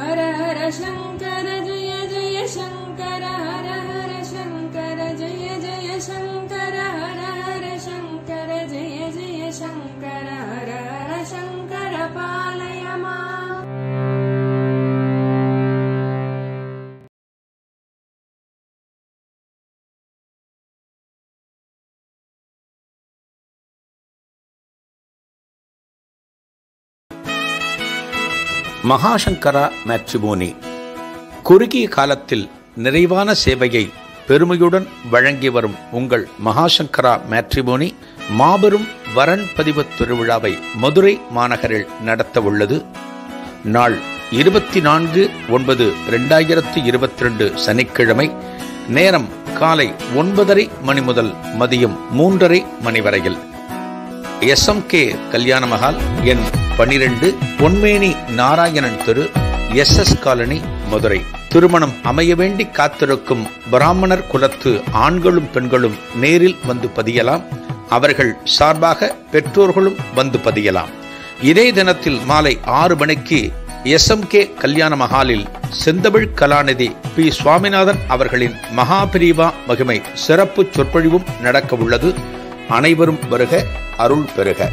हर हर शङ्कर जय जय शङ्कर மகாசங்கரா மேட்ரிமோனி குறுகிய காலத்தில் நிறைவான சேவையை பெருமையுடன் வழங்கி வரும் உங்கள் மகாசங்கரா மேட்ரிமோனி மாபெரும் வரன் பதிவு திருவிழாவை மதுரை மாநகரில் நடத்த உள்ளது நாள் இருபத்தி நான்கு ஒன்பது ரெண்டாயிரத்தி இருபத்தி ரெண்டு சனிக்கிழமை நேரம் காலை ஒன்பதரை மணி முதல் மதியம் மூன்றரை மணி வரையில் எஸ் எம் கே கல்யாண மகால் எண் பனிரெண்டு பொன்மேனி நாராயணன் தெரு எஸ் எஸ் காலனி மதுரை திருமணம் அமைய வேண்டி காத்திருக்கும் பிராமணர் குலத்து ஆண்களும் பெண்களும் நேரில் வந்து பதியலாம் அவர்கள் சார்பாக பெற்றோர்களும் வந்து பதியலாம் இதே தினத்தில் மாலை ஆறு மணிக்கு எஸ் எம் கே கல்யாண மகாலில் செந்தமிழ் கலாநிதி பி சுவாமிநாதன் அவர்களின் மகாபிரிவா மகிமை சிறப்பு சொற்பொழிவும் நடக்க உள்ளது அனைவரும் வருக அருள் பெறுக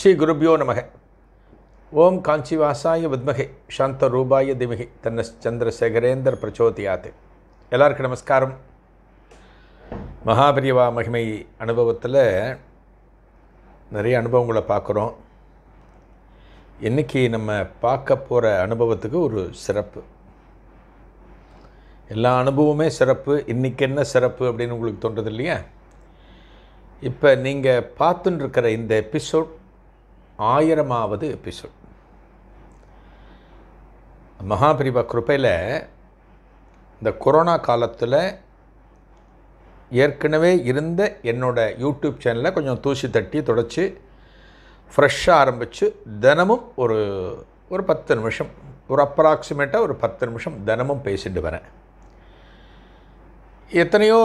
ஸ்ரீ குருபியோ நமக ஓம் காஞ்சிவாசாய வித்மகே சாந்த ரூபாய திமிகை தன்ன சந்திரசேகரேந்தர் பிரச்சோதியாத்து எல்லாருக்கும் நமஸ்காரம் மகாபிரியவா மகிமை அனுபவத்தில் நிறைய அனுபவங்களை பார்க்குறோம் இன்றைக்கி நம்ம பார்க்க போகிற அனுபவத்துக்கு ஒரு சிறப்பு எல்லா அனுபவமே சிறப்பு இன்றைக்கி என்ன சிறப்பு அப்படின்னு உங்களுக்கு தோன்றது இல்லையா இப்போ நீங்கள் பார்த்துட்டுருக்கிற இந்த எபிசோட் ஆயிரமாவது எபிசோட் மகாபிரிவா கிருப்பையில் இந்த கொரோனா காலத்தில் ஏற்கனவே இருந்த என்னோடய யூடியூப் சேனலை கொஞ்சம் தூசி தட்டி தொடச்சி ஃப்ரெஷ்ஷாக ஆரம்பித்து தினமும் ஒரு ஒரு பத்து நிமிஷம் ஒரு அப்ராக்சிமேட்டாக ஒரு பத்து நிமிஷம் தினமும் பேசிட்டு வரேன் எத்தனையோ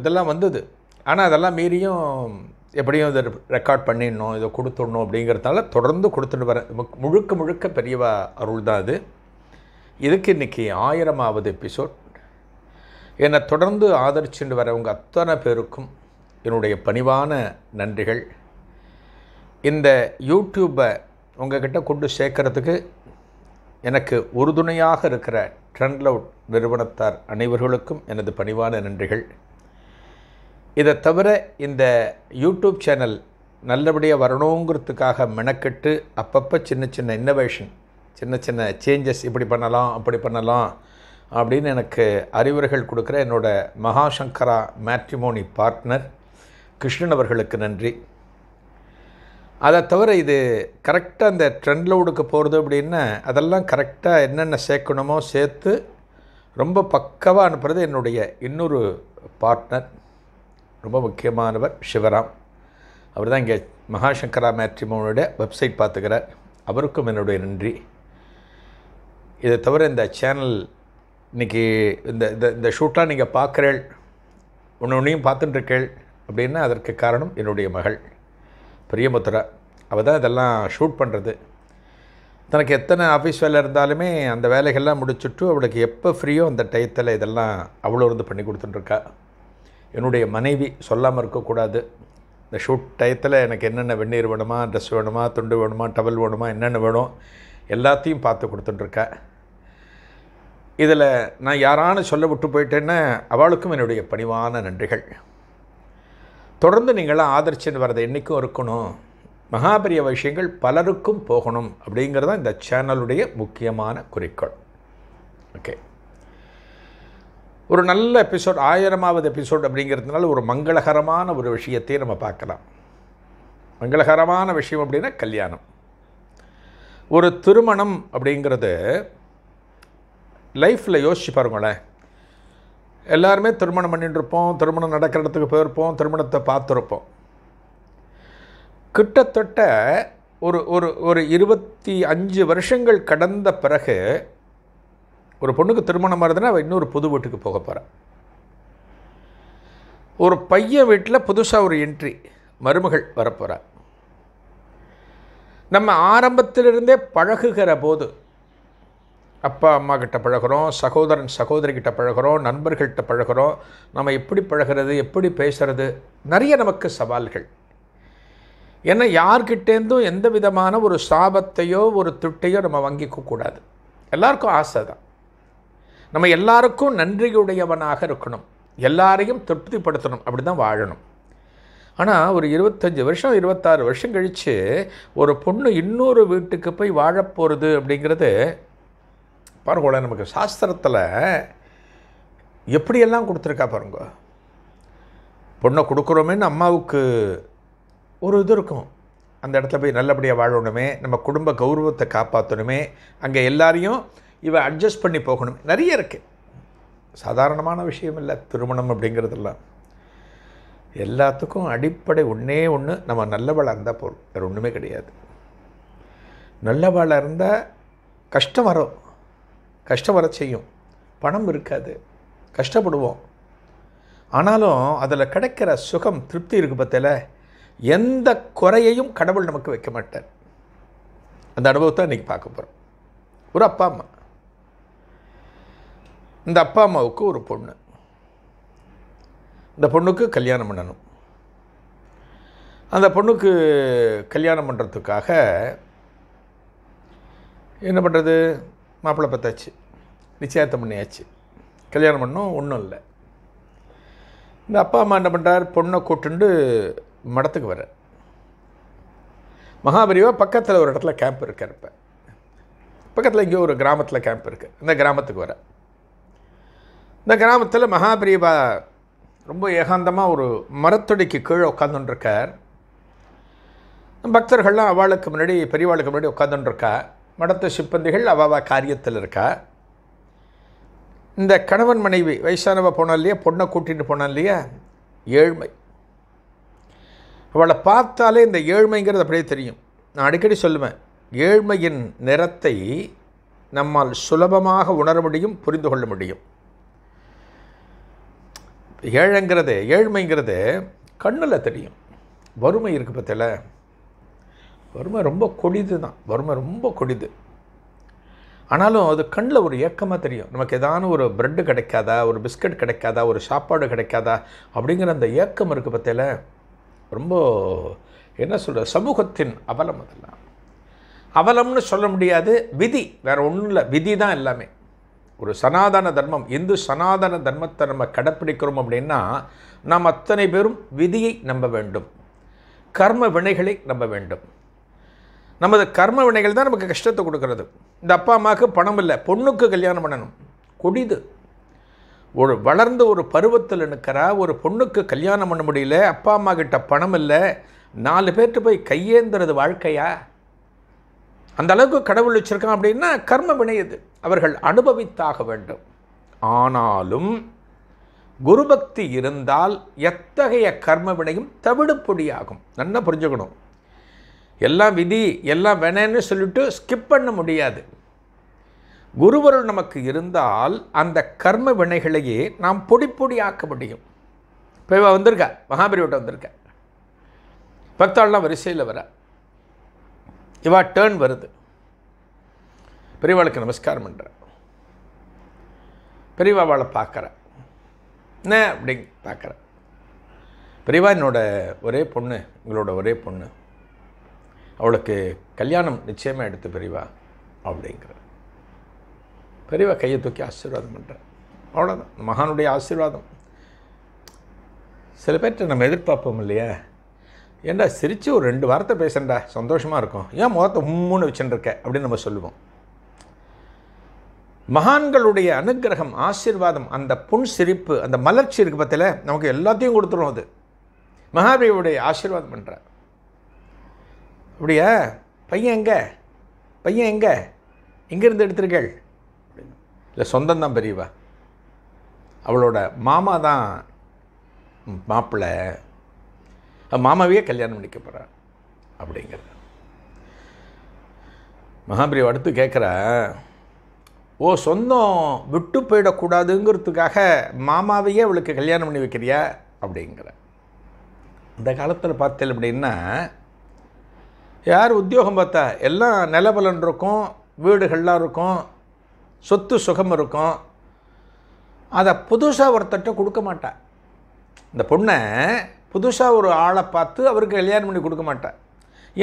இதெல்லாம் வந்தது ஆனால் அதெல்லாம் மீறியும் எப்படியும் இதை ரெக்கார்ட் பண்ணிடணும் இதை கொடுத்துடணும் அப்படிங்கிறதால தொடர்ந்து கொடுத்துட்டு வரேன் முழுக்க முழுக்க பெரியவா அருள் தான் அது இதுக்கு இன்றைக்கி ஆயிரமாவது எபிசோட் என்னை தொடர்ந்து ஆதரிச்சுட்டு வரவங்க அத்தனை பேருக்கும் என்னுடைய பணிவான நன்றிகள் இந்த யூடியூப்பை உங்ககிட்ட கொண்டு சேர்க்கறதுக்கு எனக்கு உறுதுணையாக இருக்கிற ட்ரெண்ட்லவுட் நிறுவனத்தார் அனைவர்களுக்கும் எனது பணிவான நன்றிகள் இதை தவிர இந்த யூடியூப் சேனல் நல்லபடியாக வரணுங்கிறதுக்காக மெனக்கெட்டு அப்பப்போ சின்ன சின்ன இன்னோவேஷன் சின்ன சின்ன சேஞ்சஸ் இப்படி பண்ணலாம் அப்படி பண்ணலாம் அப்படின்னு எனக்கு அறிவுரைகள் கொடுக்குற என்னோடய மகாசங்கரா மேட்ரிமோனி பார்ட்னர் கிருஷ்ணன் அவர்களுக்கு நன்றி அதை தவிர இது கரெக்டாக அந்த ட்ரெண்ட் லோடுக்கு போகிறது அப்படின்னா அதெல்லாம் கரெக்டாக என்னென்ன சேர்க்கணுமோ சேர்த்து ரொம்ப பக்கவாக அனுப்புகிறது என்னுடைய இன்னொரு பார்ட்னர் ரொம்ப முக்கியமானவர் சிவராம் அவர் தான் இங்கே மகாசங்கரா மேட்ரிமோனோட வெப்சைட் பார்த்துக்கிறார் அவருக்கும் என்னுடைய நன்றி இதை தவிர இந்த சேனல் இன்றைக்கி இந்த இந்த இந்த ஷூட்டெலாம் நீங்கள் பார்க்குறேள் ஒன்று ஒன்றையும் பார்த்துட்டுருக்கேள் அப்படின்னா அதற்கு காரணம் என்னுடைய மகள் பிரியமுத்ரா அவள் தான் இதெல்லாம் ஷூட் பண்ணுறது தனக்கு எத்தனை ஆஃபீஸ் வேலை இருந்தாலுமே அந்த வேலைகள்லாம் முடிச்சுட்டு அவளுக்கு எப்போ ஃப்ரீயோ அந்த டயத்தில் இதெல்லாம் அவ்வளோ இருந்து பண்ணி கொடுத்துட்டுருக்கா என்னுடைய மனைவி சொல்லாமல் இருக்கக்கூடாது இந்த ஷூட் டயத்தில் எனக்கு என்னென்ன வெந்நீர் வேணுமா ட்ரெஸ் வேணுமா துண்டு வேணுமா டவல் வேணுமா என்னென்ன வேணும் எல்லாத்தையும் பார்த்து கொடுத்துட்டுருக்கேன் இதில் நான் யாரான சொல்ல விட்டு போயிட்டேன்னா அவளுக்கும் என்னுடைய பணிவான நன்றிகள் தொடர்ந்து நீங்களாம் ஆதரிச்சுன்னு வரது என்றைக்கும் இருக்கணும் மகாபரிய விஷயங்கள் பலருக்கும் போகணும் அப்படிங்கிறது தான் இந்த சேனலுடைய முக்கியமான குறிக்கோள் ஓகே ஒரு நல்ல எபிசோட் ஆயிரமாவது எபிசோட் அப்படிங்கிறதுனால ஒரு மங்களகரமான ஒரு விஷயத்தையும் நம்ம பார்க்கலாம் மங்களகரமான விஷயம் அப்படின்னா கல்யாணம் ஒரு திருமணம் அப்படிங்கிறது லைஃப்பில் யோசிச்சு பாருங்களேன் எல்லாருமே திருமணம் பண்ணிட்டுருப்போம் இருப்போம் திருமணம் நடக்கிற இடத்துக்கு போயிருப்போம் திருமணத்தை பார்த்துருப்போம் கிட்டத்தட்ட ஒரு ஒரு ஒரு இருபத்தி அஞ்சு வருஷங்கள் கடந்த பிறகு ஒரு பொண்ணுக்கு திருமணம் ஆகுதுன்னா அவள் இன்னொரு புது வீட்டுக்கு போக போகிறான் ஒரு பையன் வீட்டில் புதுசாக ஒரு என்ட்ரி மருமகள் வரப்போகிறார் நம்ம ஆரம்பத்திலிருந்தே பழகுகிற போது அப்பா அம்மா கிட்ட பழகிறோம் சகோதரன் கிட்ட பழகிறோம் நண்பர்கள்கிட்ட பழகிறோம் நம்ம எப்படி பழகிறது எப்படி பேசுகிறது நிறைய நமக்கு சவால்கள் ஏன்னா யார்கிட்டேருந்தும் எந்த விதமான ஒரு சாபத்தையோ ஒரு துட்டையோ நம்ம வங்கிக்க கூடாது எல்லாருக்கும் ஆசை தான் நம்ம எல்லாருக்கும் நன்றியுடையவனாக இருக்கணும் எல்லாரையும் திருப்திப்படுத்தணும் அப்படி தான் வாழணும் ஆனால் ஒரு இருபத்தஞ்சி வருஷம் இருபத்தாறு வருஷம் கழித்து ஒரு பொண்ணு இன்னொரு வீட்டுக்கு போய் வாழப்போகிறது அப்படிங்கிறது பாருங்கள் நமக்கு சாஸ்திரத்தில் எப்படியெல்லாம் கொடுத்துருக்கா பாருங்க பொண்ணை கொடுக்குறோமேன்னு அம்மாவுக்கு ஒரு இது இருக்கும் அந்த இடத்துல போய் நல்லபடியாக வாழணுமே நம்ம குடும்ப கௌரவத்தை காப்பாற்றணுமே அங்கே எல்லாரையும் இவை அட்ஜஸ்ட் பண்ணி போகணும் நிறைய இருக்குது சாதாரணமான விஷயம் இல்லை திருமணம் அப்படிங்கிறதெல்லாம் எல்லாத்துக்கும் அடிப்படை ஒன்றே ஒன்று நம்ம நல்லவளாக இருந்தால் போகும் வேறு ஒன்றுமே கிடையாது நல்லவளாக இருந்தால் கஷ்டம் வரும் கஷ்டம் வர செய்யும் பணம் இருக்காது கஷ்டப்படுவோம் ஆனாலும் அதில் கிடைக்கிற சுகம் திருப்தி இருக்குது பற்றியில் எந்த குறையையும் கடவுள் நமக்கு வைக்க மாட்டார் அந்த அனுபவத்தை இன்றைக்கி பார்க்க போகிறோம் ஒரு அப்பா அம்மா இந்த அப்பா அம்மாவுக்கு ஒரு பொண்ணு இந்த பொண்ணுக்கு கல்யாணம் பண்ணணும் அந்த பொண்ணுக்கு கல்யாணம் பண்ணுறதுக்காக என்ன பண்ணுறது மாப்பிள்ளை பார்த்தாச்சு நிச்சயத்தை பண்ணியாச்சு கல்யாணம் பண்ணோம் ஒன்றும் இல்லை இந்த அப்பா அம்மா என்ன பண்ணுறார் பொண்ணை கூட்டுண்டு மடத்துக்கு வர மகாபரிவா பக்கத்தில் ஒரு இடத்துல கேம்ப் இருக்க இருப்பேன் பக்கத்தில் இங்கே ஒரு கிராமத்தில் கேம்ப் இருக்குது இந்த கிராமத்துக்கு வர இந்த கிராமத்தில் மகாபிரியபா ரொம்ப ஏகாந்தமாக ஒரு மரத்தொடிக்கு கீழே உட்காந்துருக்கார் பக்தர்கள்லாம் அவளுக்கு முன்னாடி பெரியவாளுக்கு முன்னாடி உட்காந்துருக்கா மடத்து சிப்பந்திகள் அவாவா காரியத்தில் இருக்கா இந்த கணவன் மனைவி வயசானவ போனால் இல்லையா பொண்ணை கூட்டின்னு போனால் இல்லையா ஏழ்மை அவளை பார்த்தாலே இந்த ஏழ்மைங்கிறது அப்படியே தெரியும் நான் அடிக்கடி சொல்லுவேன் ஏழ்மையின் நிறத்தை நம்மால் சுலபமாக உணர முடியும் புரிந்து கொள்ள முடியும் ஏழைங்கிறது ஏழ்மைங்கிறது கண்ணில் தெரியும் வறுமை இருக்குது பற்றியில் வறுமை ரொம்ப கொடிது தான் வறுமை ரொம்ப கொடிது ஆனாலும் அது கண்ணில் ஒரு ஏக்கமாக தெரியும் நமக்கு எதாவது ஒரு ப்ரெட்டு கிடைக்காதா ஒரு பிஸ்கட் கிடைக்காதா ஒரு சாப்பாடு கிடைக்காதா அப்படிங்கிற அந்த ஏக்கம் இருக்குது பற்றியில் ரொம்ப என்ன சொல்கிற சமூகத்தின் அவலம் அதெல்லாம் அவலம்னு சொல்ல முடியாது விதி வேறு ஒன்றும் இல்லை விதி தான் எல்லாமே ஒரு சனாதன தர்மம் இந்து சனாதன தர்மத்தை நம்ம கடைப்பிடிக்கிறோம் அப்படின்னா நாம் அத்தனை பேரும் விதியை நம்ப வேண்டும் கர்ம வினைகளை நம்ப வேண்டும் நமது கர்ம வினைகள் தான் நமக்கு கஷ்டத்தை கொடுக்கறது இந்த அப்பா அம்மாவுக்கு பணம் இல்லை பொண்ணுக்கு கல்யாணம் பண்ணணும் கொடிது ஒரு வளர்ந்த ஒரு பருவத்தில் நிற்கிறா ஒரு பொண்ணுக்கு கல்யாணம் பண்ண முடியல அப்பா அம்மா கிட்ட பணம் இல்லை நாலு பேர்கிட்ட போய் கையேந்துறது வாழ்க்கையா அந்த அளவுக்கு கடவுள் வச்சுருக்கான் அப்படின்னா கர்ம வினை இது அவர்கள் அனுபவித்தாக வேண்டும் ஆனாலும் குருபக்தி இருந்தால் எத்தகைய கர்ம வினையும் தவிடுப்பொடியாகும் நல்லா புரிஞ்சுக்கணும் எல்லாம் விதி எல்லாம் வேணேன்னு சொல்லிட்டு ஸ்கிப் பண்ண முடியாது குருவருள் நமக்கு இருந்தால் அந்த கர்ம வினைகளையே நாம் பொடி பொடியாக்க முடியும் இப்போ இவ வந்திருக்கா மகாபிரிவிட்ட வந்திருக்க பக்தாள்லாம் வரிசையில் வர இவா டேர்ன் வருது பெரியவாளுக்கு நமஸ்காரம் பண்ணுறேன் பெரியவாவாளை பார்க்குறேன் என்ன அப்படிங் பார்க்குறேன் பெரியவா என்னோட ஒரே பொண்ணு உங்களோட ஒரே பொண்ணு அவளுக்கு கல்யாணம் நிச்சயமாக எடுத்து பெரியவா அப்படிங்கிற பெரியவா கையை தூக்கி ஆசீர்வாதம் பண்ணுறேன் அவ்வளோதான் மகானுடைய ஆசீர்வாதம் சில பேர்கிட்ட நம்ம எதிர்பார்ப்போம் இல்லையா ஏண்டா சிரித்து ஒரு ரெண்டு வார்த்தை பேசுகிறேன்டா சந்தோஷமாக இருக்கும் ஏன் முகத்தை உம்முன்னு வச்சுட்டுருக்க அப்படின்னு நம்ம சொல்லுவோம் மகான்களுடைய அனுகிரகம் ஆசீர்வாதம் அந்த புன் சிரிப்பு அந்த மலர்ச்சி இருக்கு பத்தில நமக்கு எல்லாத்தையும் கொடுத்துரும் அது மகாபீரியுடைய ஆசீர்வாதம் பண்ணுற அப்படியா பையன் எங்கே பையன் எங்கே இங்கிருந்து எடுத்திருக்கள் இல்லை சொந்தந்தான் பெரியவா அவளோட மாமா தான் மாப்பிள்ளை மாமாவையே கல்யாணம் பண்ணிக்க போகிறார் அப்படிங்கிறது மகாபிரிவ அடுத்து கேட்குறா ஓ சொந்தம் விட்டு போயிடக்கூடாதுங்கிறதுக்காக மாமாவையே அவளுக்கு கல்யாணம் பண்ணி வைக்கிறியா அப்படிங்கிற இந்த காலத்தில் பார்த்தேன் அப்படின்னா யார் உத்தியோகம் பார்த்தா எல்லாம் நிலபலன் இருக்கும் வீடுகள்லாம் இருக்கும் சொத்து சுகம் இருக்கும் அதை புதுசாக ஒருத்தட்ட கொடுக்க மாட்டா இந்த பொண்ணை புதுசாக ஒரு ஆளை பார்த்து அவருக்கு கல்யாணம் பண்ணி கொடுக்க மாட்டேன்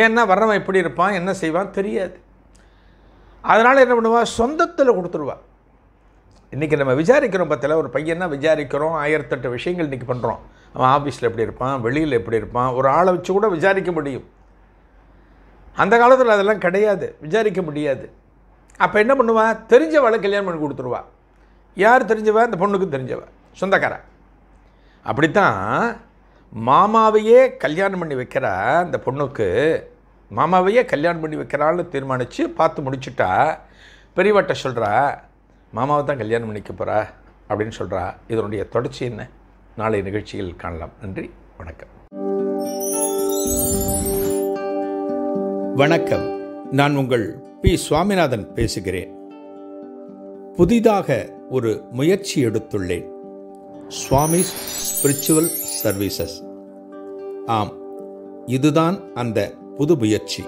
ஏன்னா வர்றவன் எப்படி இருப்பான் என்ன செய்வான் தெரியாது அதனால் என்ன பண்ணுவாள் சொந்தத்தில் கொடுத்துருவா இன்றைக்கி நம்ம விசாரிக்கிறோம் பத்தில் ஒரு பையனாக விசாரிக்கிறோம் ஆயிரத்தெட்டு விஷயங்கள் இன்றைக்கி பண்ணுறோம் அவன் ஆஃபீஸில் எப்படி இருப்பான் வெளியில் எப்படி இருப்பான் ஒரு ஆளை வச்சு கூட விசாரிக்க முடியும் அந்த காலத்தில் அதெல்லாம் கிடையாது விசாரிக்க முடியாது அப்போ என்ன பண்ணுவாள் தெரிஞ்சவளை கல்யாணம் பண்ணி கொடுத்துருவா யார் தெரிஞ்சவா அந்த பொண்ணுக்கு தெரிஞ்சவ சொந்தக்கார அப்படித்தான் மாமாவையே கல்யாணம் பண்ணி வைக்கிற அந்த பொண்ணுக்கு மாமாவையே கல்யாணம் பண்ணி வைக்கிறான்னு தீர்மானித்து பார்த்து முடிச்சுட்டா பெரியவட்ட சொல்கிறா மாமாவை தான் கல்யாணம் பண்ணிக்க போகிறா அப்படின்னு சொல்கிறா இதனுடைய தொடர்ச்சி என்ன நாளை நிகழ்ச்சியில் காணலாம் நன்றி வணக்கம் வணக்கம் நான் உங்கள் பி சுவாமிநாதன் பேசுகிறேன் புதிதாக ஒரு முயற்சி எடுத்துள்ளேன் சுவாமி ஸ்பிரிச்சுவல் சர்வீசஸ் ஆம் இதுதான் அந்த புது முயற்சி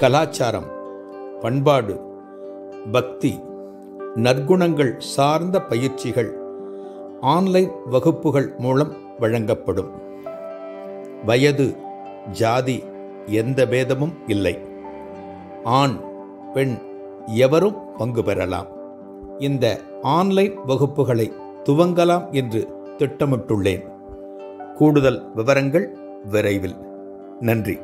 கலாச்சாரம் பண்பாடு பக்தி நற்குணங்கள் சார்ந்த பயிற்சிகள் ஆன்லைன் வகுப்புகள் மூலம் வழங்கப்படும் வயது ஜாதி எந்த பேதமும் இல்லை ஆண் பெண் எவரும் பங்கு பெறலாம் இந்த ஆன்லைன் வகுப்புகளை துவங்கலாம் என்று திட்டமிட்டுள்ளேன் கூடுதல் விவரங்கள் விரைவில் நன்றி